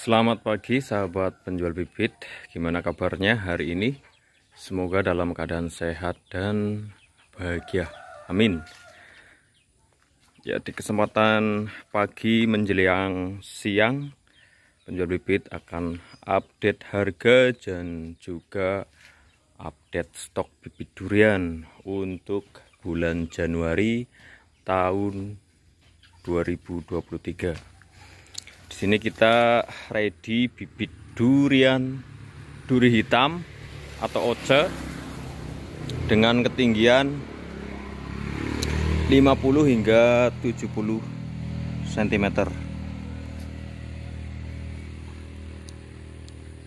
Selamat pagi sahabat penjual bibit Gimana kabarnya hari ini Semoga dalam keadaan sehat dan bahagia Amin Ya di kesempatan pagi menjelang siang Penjual bibit akan update harga dan juga update stok bibit durian Untuk bulan Januari tahun 2023 sini kita ready bibit durian duri hitam atau oce dengan ketinggian 50 hingga 70 cm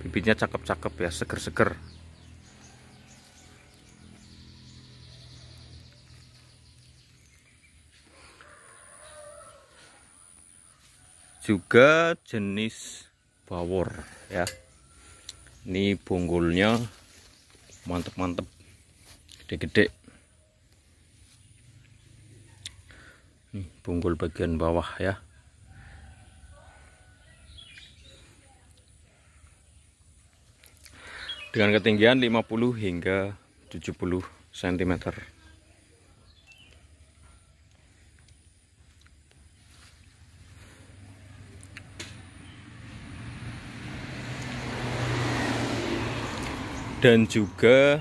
bibitnya cakep-cakep ya seger-seger juga jenis bawor ya ini bonggolnya mantep-mantep gede-gede nih bonggol bagian bawah ya dengan ketinggian 50 hingga 70 cm dan juga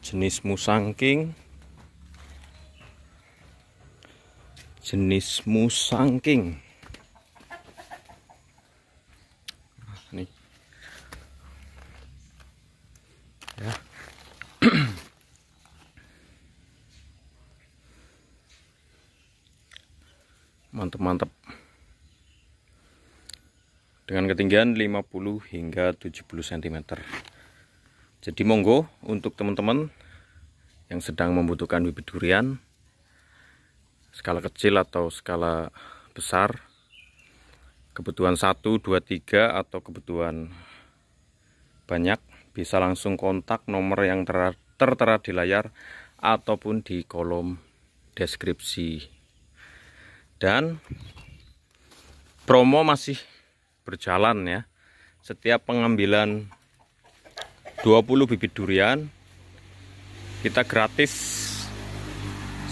jenis musangking jenis musangking nah, nih ya mantep mantap dengan ketinggian 50 hingga 70 cm jadi monggo untuk teman-teman yang sedang membutuhkan bibit durian skala kecil atau skala besar kebutuhan 1, 2, 3 atau kebutuhan banyak bisa langsung kontak nomor yang ter tertera di layar ataupun di kolom deskripsi dan promo masih berjalan ya setiap pengambilan 20 bibit durian kita gratis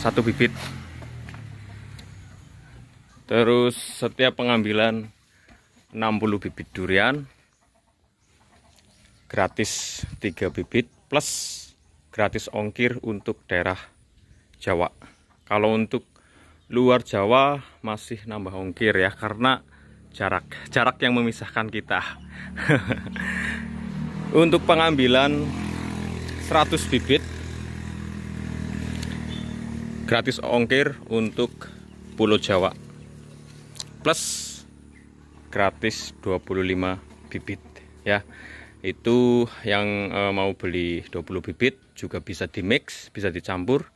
satu bibit terus setiap pengambilan 60 bibit durian gratis 3 bibit plus gratis ongkir untuk daerah Jawa kalau untuk luar Jawa masih nambah ongkir ya karena jarak jarak yang memisahkan kita untuk pengambilan 100 bibit gratis ongkir untuk Pulau Jawa plus gratis 25 bibit ya itu yang e, mau beli 20 bibit juga bisa di mix bisa dicampur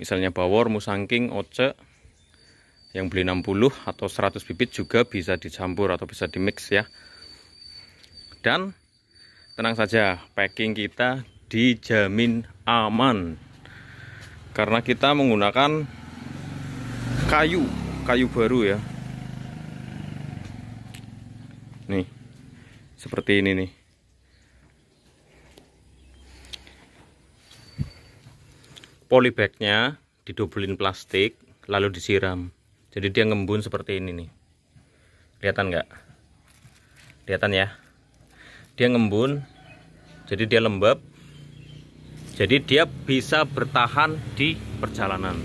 misalnya bawor musangking oce yang beli 60 atau 100 bibit juga bisa dicampur atau bisa di mix ya dan tenang saja packing kita dijamin aman karena kita menggunakan kayu kayu baru ya nih seperti ini nih polybagnya didobelin plastik lalu disiram jadi dia ngembun seperti ini nih kelihatan nggak kelihatan ya dia ngembun jadi dia lembab jadi dia bisa bertahan di perjalanan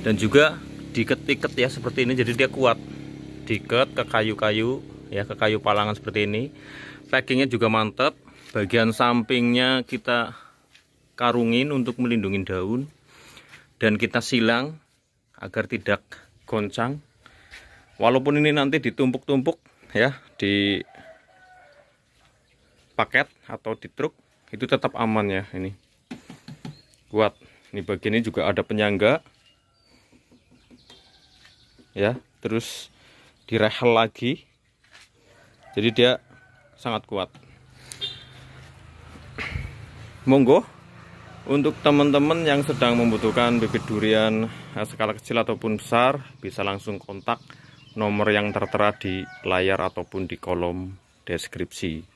dan juga diket-iket ya seperti ini jadi dia kuat diket ke kayu-kayu ya ke kayu palangan seperti ini packingnya juga mantap bagian sampingnya kita karungin untuk melindungi daun dan kita silang agar tidak goncang walaupun ini nanti ditumpuk-tumpuk ya di paket atau di truk itu tetap aman ya ini kuat ini bagian ini juga ada penyangga ya terus direhel lagi jadi dia sangat kuat monggo untuk teman-teman yang sedang membutuhkan bibit durian skala kecil ataupun besar bisa langsung kontak nomor yang tertera di layar ataupun di kolom deskripsi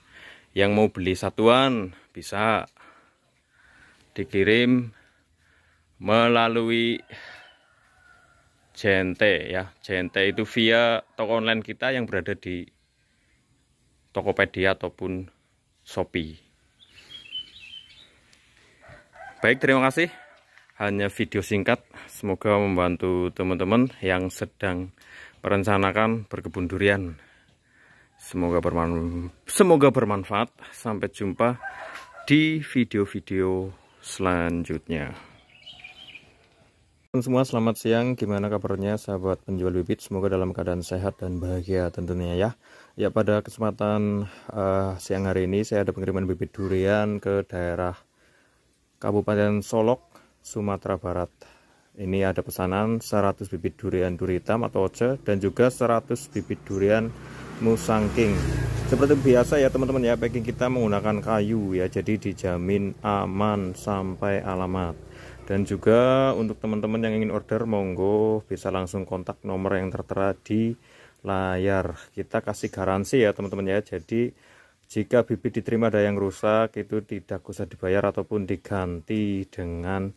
yang mau beli satuan bisa dikirim melalui JNT ya JNT itu via toko online kita yang berada di Tokopedia ataupun Shopee baik terima kasih hanya video singkat semoga membantu teman-teman yang sedang merencanakan berkebun durian Semoga bermanfaat. Semoga bermanfaat. Sampai jumpa di video-video selanjutnya. Semua selamat siang, gimana kabarnya sahabat penjual bibit? Semoga dalam keadaan sehat dan bahagia tentunya ya. Ya pada kesempatan uh, siang hari ini saya ada pengiriman bibit durian ke daerah Kabupaten Solok, Sumatera Barat. Ini ada pesanan 100 bibit durian duritam atau oce dan juga 100 bibit durian musangking seperti biasa ya teman-teman ya packing kita menggunakan kayu ya jadi dijamin aman sampai alamat dan juga untuk teman-teman yang ingin order monggo bisa langsung kontak nomor yang tertera di layar kita kasih garansi ya teman-teman ya jadi jika bibit diterima ada yang rusak itu tidak usah dibayar ataupun diganti dengan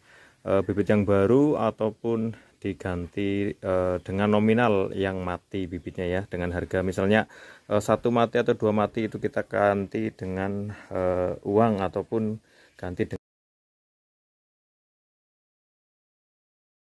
eh, bibit yang baru ataupun diganti uh, dengan nominal yang mati bibitnya ya dengan harga misalnya uh, satu mati atau dua mati itu kita ganti dengan uh, uang ataupun ganti dengan